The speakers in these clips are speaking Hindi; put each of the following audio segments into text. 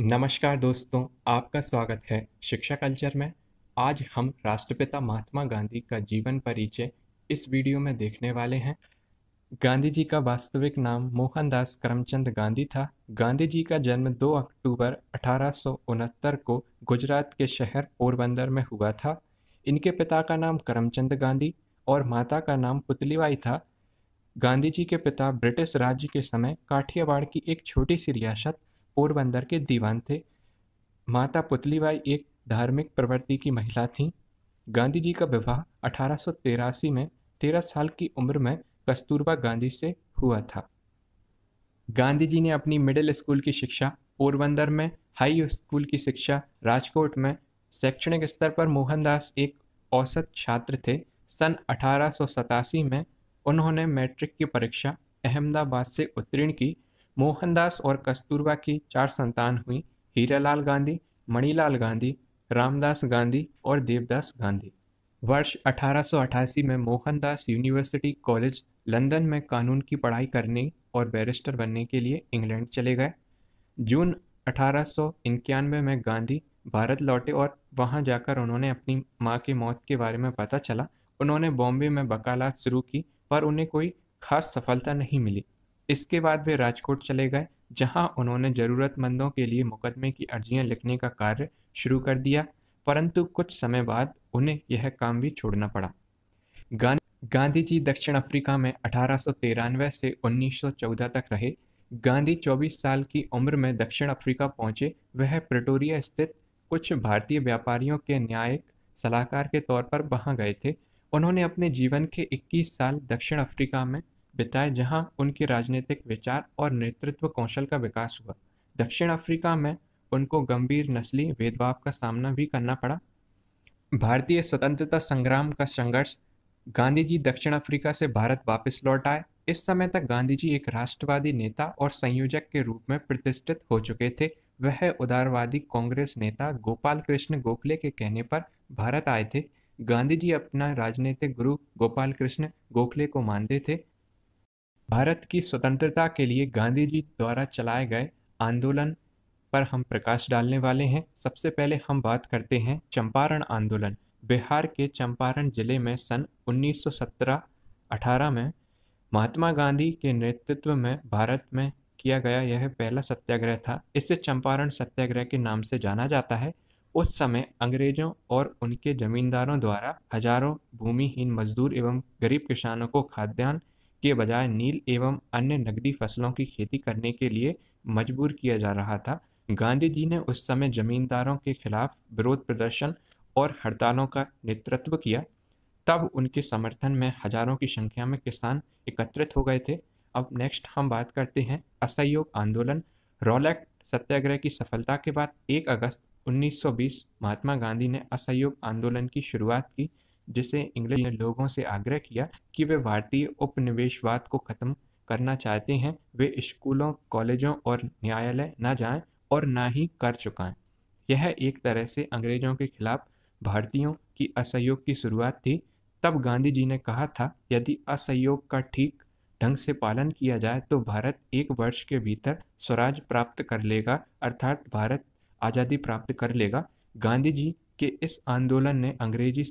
नमस्कार दोस्तों आपका स्वागत है शिक्षा कल्चर में आज हम राष्ट्रपिता महात्मा गांधी का जीवन परिचय इस वीडियो में देखने वाले हैं गांधी जी का वास्तविक नाम मोहनदास करमचंद गांधी था गांधी जी का जन्म 2 अक्टूबर अठारह को गुजरात के शहर पोरबंदर में हुआ था इनके पिता का नाम करमचंद गांधी और माता का नाम पुतलीबाई था गांधी जी के पिता ब्रिटिश राज्य के समय काठियावाड़ की एक छोटी सी रियासत पोरबंदर के दीवान थे माता पुतलीबाई एक धार्मिक प्रवृत्ति की महिला थीं गांधी जी का विवाह अठारह में तेरह साल की उम्र में कस्तूरबा गांधी से हुआ था गांधी जी ने अपनी मिडिल स्कूल की शिक्षा पोरबंदर में हाई स्कूल की शिक्षा राजकोट में शैक्षणिक स्तर पर मोहनदास एक औसत छात्र थे सन अठारह में उन्होंने मैट्रिक की परीक्षा अहमदाबाद से उत्तीर्ण की मोहनदास और कस्तूरबा की चार संतान हुई हीरालाल गांधी मणिलाल गांधी रामदास गांधी और देवदास गांधी वर्ष 1888 में मोहनदास यूनिवर्सिटी कॉलेज लंदन में कानून की पढ़ाई करने और बैरिस्टर बनने के लिए इंग्लैंड चले गए जून अठारह में गांधी भारत लौटे और वहां जाकर उन्होंने अपनी माँ की मौत के बारे में पता चला उन्होंने बॉम्बे में वकालत शुरू की पर उन्हें कोई खास सफलता नहीं मिली इसके बाद वे राजकोट चले गए जहां उन्होंने ज़रूरतमंदों के लिए मुकदमे की अर्जियां लिखने का कार्य शुरू कर दिया परंतु कुछ समय बाद उन्हें यह काम भी छोड़ना पड़ा गांधी जी दक्षिण अफ्रीका में अठारह से उन्नीस तक रहे गांधी 24 साल की उम्र में दक्षिण अफ्रीका पहुंचे वह प्रिटोरिया स्थित कुछ भारतीय व्यापारियों के न्यायिक सलाहकार के तौर पर वहां गए थे उन्होंने अपने जीवन के 21 साल दक्षिण अफ्रीका में बिताए जहां उनके राजनीतिक विचार और नेतृत्व कौशल का विकास हुआ दक्षिण अफ्रीका में उनको गंभीर नस्ली भेदभाव का सामना भी करना पड़ा भारतीय स्वतंत्रता संग्राम का संघर्ष गांधी जी दक्षिण अफ्रीका से भारत वापस लौट आए इस समय तक गांधी जी एक राष्ट्रवादी नेता और संयोजक के रूप में प्रतिष्ठित हो चुके थे वह उदारवादी कांग्रेस नेता गोपाल कृष्ण गोखले के कहने पर भारत आए थे गांधी जी अपना राजनीतिक गुरु गोपाल कृष्ण गोखले को मानते थे भारत की स्वतंत्रता के लिए गांधी जी द्वारा चलाए गए आंदोलन पर हम प्रकाश डालने वाले हैं सबसे पहले हम बात करते हैं चंपारण आंदोलन बिहार के चंपारण जिले में सन 1917-18 में महात्मा गांधी के नेतृत्व में भारत में किया गया यह पहला सत्याग्रह था इसे चंपारण सत्याग्रह के नाम से जाना जाता है उस समय अंग्रेजों और उनके जमींदारों द्वारा हजारों भूमिहीन मजदूर एवं गरीब किसानों को खाद्यान्न के बजाय नील एवं अन्य नगदी फसलों की खेती करने के लिए मजबूर किया जा रहा था गांधी जी ने उस समय जमींदारों के खिलाफ विरोध प्रदर्शन और हड़तालों का नेतृत्व किया तब उनके समर्थन में हजारों की संख्या में किसान एकत्रित हो गए थे अब नेक्स्ट हम बात करते हैं असहयोग आंदोलन रोलैक्ट सत्याग्रह की सफलता के बाद 1 अगस्त 1920 महात्मा गांधी ने असहयोग आंदोलन की शुरुआत की जिसे इंग्लैंड ने लोगों से आग्रह किया कि वे भारतीय उपनिवेशवाद को ख़त्म करना चाहते हैं वे स्कूलों कॉलेजों और न्यायालय न जाएं और ना ही कर चुकाएं यह एक तरह से अंग्रेज़ों के खिलाफ भारतीयों की असहयोग की शुरुआत थी तब गांधी जी ने कहा था यदि असहयोग का ठीक ढंग से पालन किया जाए तो भारत एक वर्ष के भीतर स्वराज प्राप्त कर लेगा अर्थात भारत आज़ादी प्राप्त कर लेगा गांधी जी के इस आंदोलन ने अंग्रेजी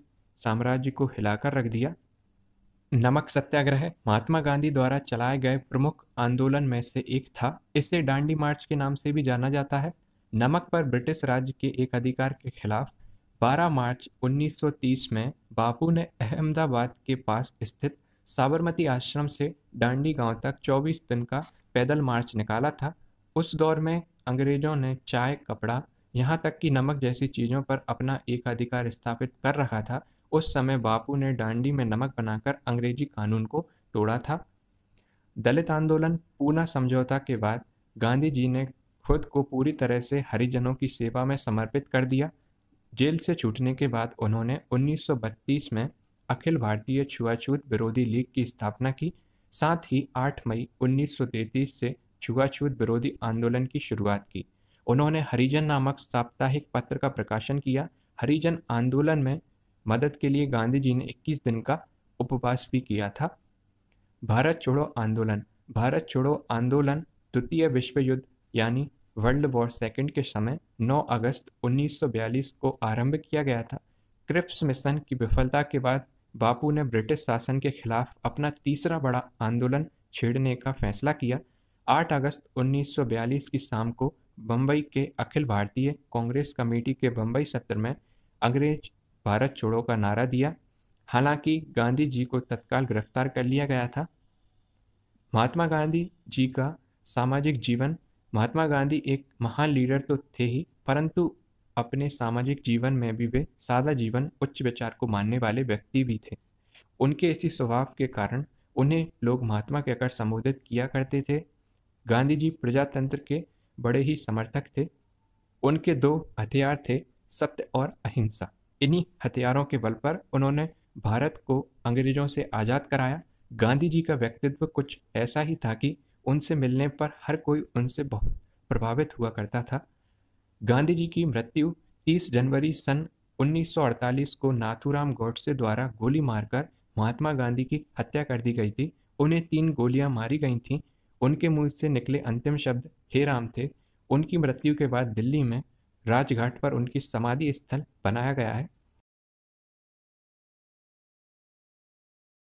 साम्राज्य को हिलाकर रख दिया नमक सत्याग्रह महात्मा गांधी द्वारा चलाए गए प्रमुख आंदोलन में से एक था इसे डांडी मार्च के नाम से भी जाना जाता है नमक पर ब्रिटिश राज्य के एक अधिकार के खिलाफ 12 मार्च 1930 में बापू ने अहमदाबाद के पास स्थित साबरमती आश्रम से डांडी गांव तक 24 दिन का पैदल मार्च निकाला था उस दौर में अंग्रेजों ने चाय कपड़ा यहाँ तक कि नमक जैसी चीज़ों पर अपना एक अधिकार स्थापित कर रखा था उस समय बापू ने डांडी में नमक बनाकर अंग्रेजी कानून को तोड़ा था दलित आंदोलन पूना समझौता के बाद गांधी जी ने खुद को पूरी तरह से हरिजनों की सेवा में समर्पित कर दिया जेल से छूटने के बाद उन्होंने 1932 में अखिल भारतीय छुआछूत विरोधी लीग की स्थापना की साथ ही 8 मई 1933 से छुआछूत विरोधी आंदोलन की शुरुआत की उन्होंने हरिजन नामक साप्ताहिक पत्र का प्रकाशन किया हरिजन आंदोलन में मदद के लिए गांधी जी ने 21 दिन का उपवास भी किया था भारत छोड़ो आंदोलन भारत छोड़ो आंदोलन द्वितीय विश्व युद्ध यानी वर्ल्ड वॉर सेकेंड के समय 9 अगस्त 1942 को आरंभ किया गया था क्रिप्स मिशन की विफलता के बाद बापू ने ब्रिटिश शासन के खिलाफ अपना तीसरा बड़ा आंदोलन छेड़ने का फैसला किया 8 अगस्त 1942 की शाम को बम्बई के अखिल भारतीय कांग्रेस कमेटी के बम्बई सत्र में अंग्रेज भारत छोड़ो का नारा दिया हालांकि गांधी जी को तत्काल गिरफ्तार कर लिया गया था महात्मा गांधी जी का सामाजिक जीवन महात्मा गांधी एक महान लीडर तो थे ही परंतु अपने सामाजिक जीवन में भी वे सादा जीवन उच्च विचार को मानने वाले व्यक्ति भी थे उनके इसी स्वभाव के कारण उन्हें लोग महात्मा कहकर संबोधित किया करते थे गांधी जी प्रजातंत्र के बड़े ही समर्थक थे उनके दो हथियार थे सत्य और अहिंसा इन्हीं हथियारों के बल पर उन्होंने भारत को अंग्रेजों से आज़ाद कराया गांधी जी का व्यक्तित्व कुछ ऐसा ही था कि उनसे मिलने पर हर कोई उनसे बहुत प्रभावित हुआ करता था गांधी जी की मृत्यु 30 जनवरी सन 1948 को नाथूराम गोडसे द्वारा गोली मारकर महात्मा गांधी की हत्या कर दी गई थी उन्हें तीन गोलियां मारी गई थीं उनके मुंह से निकले अंतिम शब्द हे राम थे उनकी मृत्यु के बाद दिल्ली में राजघाट पर उनकी समाधि स्थल बनाया गया है